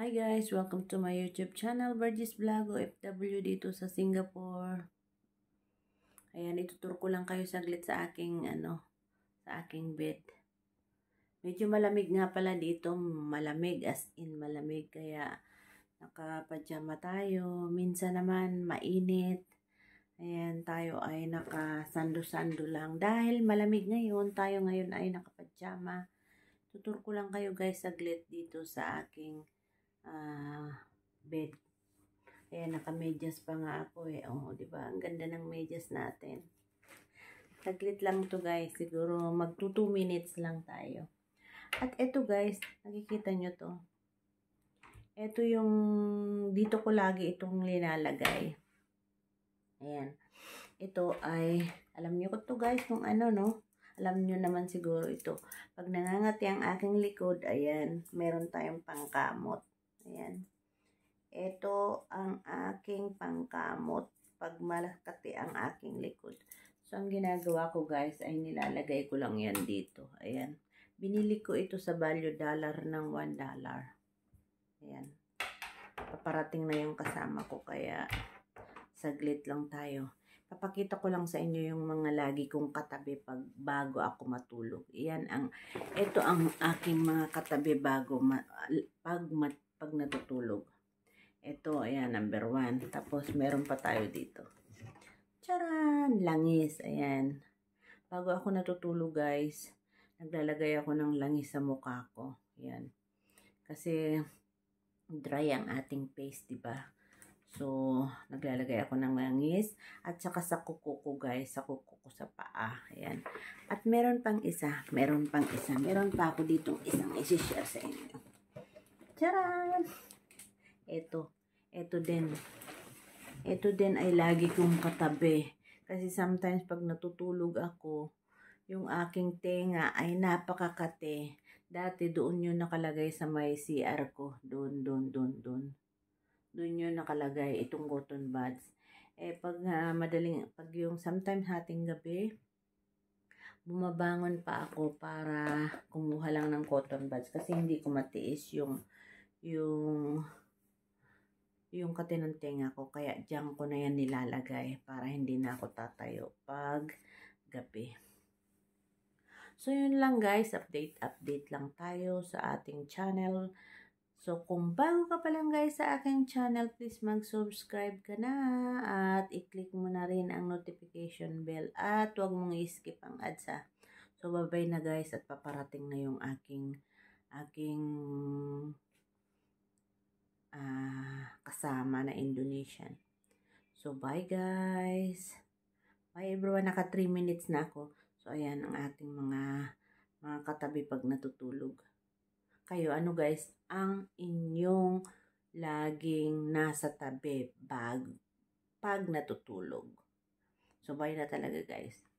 Hi guys! Welcome to my YouTube channel, Virgis Vlog OFW dito sa Singapore. Ayan, itutur ko lang kayo saglit sa aking, ano, sa aking bed. Medyo malamig nga pala dito, malamig as in malamig, kaya nakapajama tayo. Minsan naman, mainit. Ayan, tayo ay nakasando-sando lang. Dahil malamig ngayon, tayo ngayon ay nakapajama. Tutur ko lang kayo guys saglit dito sa aking uh, bed. Ayan, naka-medyas pa nga ako eh. Oh, di ba? Ang ganda ng medyas natin. Taglit lang to guys. Siguro mag 2 minutes lang tayo. At eto guys, nakikita nyo to. Eto yung, dito ko lagi itong linalagay. Ayan. Ito ay, alam nyo ko to guys, kung ano no. Alam nyo naman siguro ito. Pag nangangati ang aking likod, ayan, meron tayong pangkamot. Ayan. Ito ang aking pangkamot pag malakati ang aking likod. So, ang ginagawa ko guys ay nilalagay ko lang yan dito. Ayan. Binili ko ito sa value dollar ng 1 dollar. Ayan. Paparating na yung kasama ko kaya saglit lang tayo. Papakita ko lang sa inyo yung mga lagi kong katabi pag bago ako matulog. Iyan ang ito ang aking mga katabi bago ma, pag mat, pag natutulog. Ito, ayan, number 1. Tapos, meron pa tayo dito. Charan! Langis, ayan. Bago ako natutulog, guys, naglalagay ako ng langis sa mukha ko. Ayan. Kasi, dry ang ating face, ba diba? So, naglalagay ako ng langis. At saka sa kuko ko, guys. Sa kuko ko sa paa. Ayan. At meron pang isa. Meron pang isa. Meron pa ako ditong isang isi-share sa inyo. Charan! Ito. Ito din. Ito din ay lagi kong katabi. Kasi sometimes pag natutulog ako, yung aking tenga ay napakakate. Dati doon yun nakalagay sa may CR ko. Doon, doon, doon, doon. Doon yun nakalagay itong cotton buds. Eh, pag uh, madaling, pag yung sometimes hating gabi, bumabangon pa ako para kumuha lang ng cotton buds kasi hindi ko matiis yung yung yung kate ko. Kaya diyan ko na yan nilalagay para hindi na ako tatayo pag gabi. So, yun lang guys. Update, update lang tayo sa ating channel. So, kung bago ka pa lang guys sa aking channel, please mag-subscribe ka na at i-click mo na rin ang notification bell at huwag mong i-skip ang ads ha. So, bye-bye na guys at paparating na yung aking aking kasama na Indonesian. So, bye guys! Bye everyone! Naka 3 minutes na ako. So, ayan ang ating mga, mga katabi pag natutulog. Kayo, ano guys? Ang inyong laging nasa tabi bag, pag natutulog. So, bye na talaga guys.